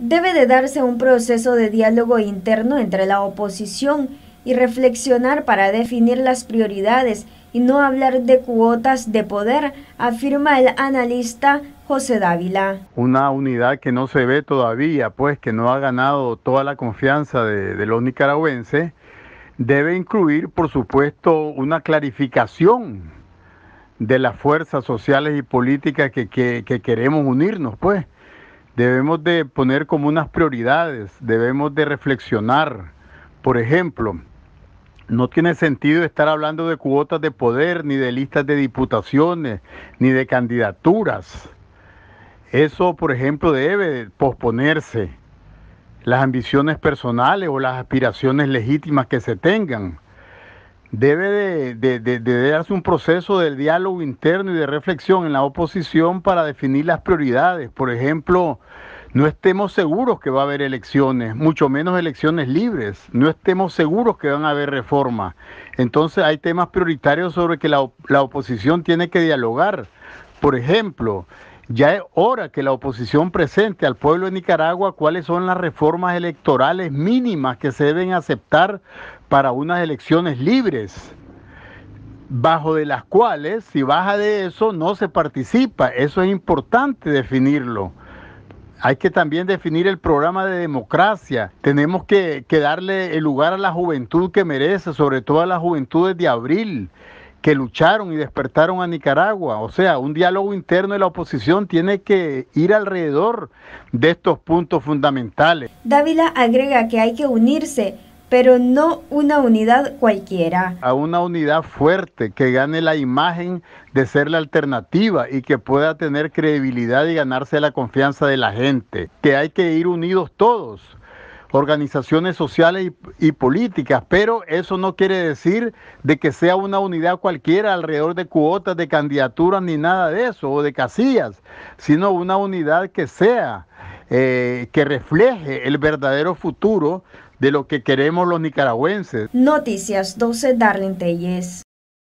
debe de darse un proceso de diálogo interno entre la oposición y reflexionar para definir las prioridades y no hablar de cuotas de poder, afirma el analista José Dávila. Una unidad que no se ve todavía, pues que no ha ganado toda la confianza de, los nicaragüenses, debe incluir, por supuesto, una clarificación de las fuerzas sociales y políticas que queremos unirnos, pues debemos de poner como unas prioridades, debemos de reflexionar. Por ejemplo, no tiene sentido estar hablando de cuotas de poder, ni de listas de diputaciones, ni de candidaturas. Eso, por ejemplo, debe posponerse. Las ambiciones personales o las aspiraciones legítimas que se tengan debe de, de, darse un proceso del diálogo interno y de reflexión en la oposición para definir las prioridades. Por ejemplo, no estemos seguros que va a haber elecciones, mucho menos elecciones libres. No estemos seguros que van a haber reformas. Entonces hay temas prioritarios sobre que la oposición tiene que dialogar. Por ejemplo, ya es hora que la oposición presente al pueblo de Nicaragua cuáles son las reformas electorales mínimas que se deben aceptar para unas elecciones libres, bajo de las cuales, si baja de eso, no se participa. Eso es importante definirlo hay que también definir el programa de democracia. Tenemos que, darle el lugar a la juventud que merece, sobre todo a las juventudes de abril que lucharon y despertaron a Nicaragua. O sea, un diálogo interno de la oposición tiene que ir alrededor de estos puntos fundamentales. Dávila agrega que hay que unirse, pero no una unidad cualquiera. A una unidad fuerte que gane la imagen de ser la alternativa y que pueda tener credibilidad y ganarse la confianza de la gente. Que hay que ir unidos todos organizaciones sociales y, políticas, pero eso no quiere decir de que sea una unidad cualquiera alrededor de cuotas, de candidaturas, ni nada de eso, o de casillas, sino una unidad que sea, eh, que refleje el verdadero futuro de lo que queremos los nicaragüenses. Noticias 12, Darlene Telles.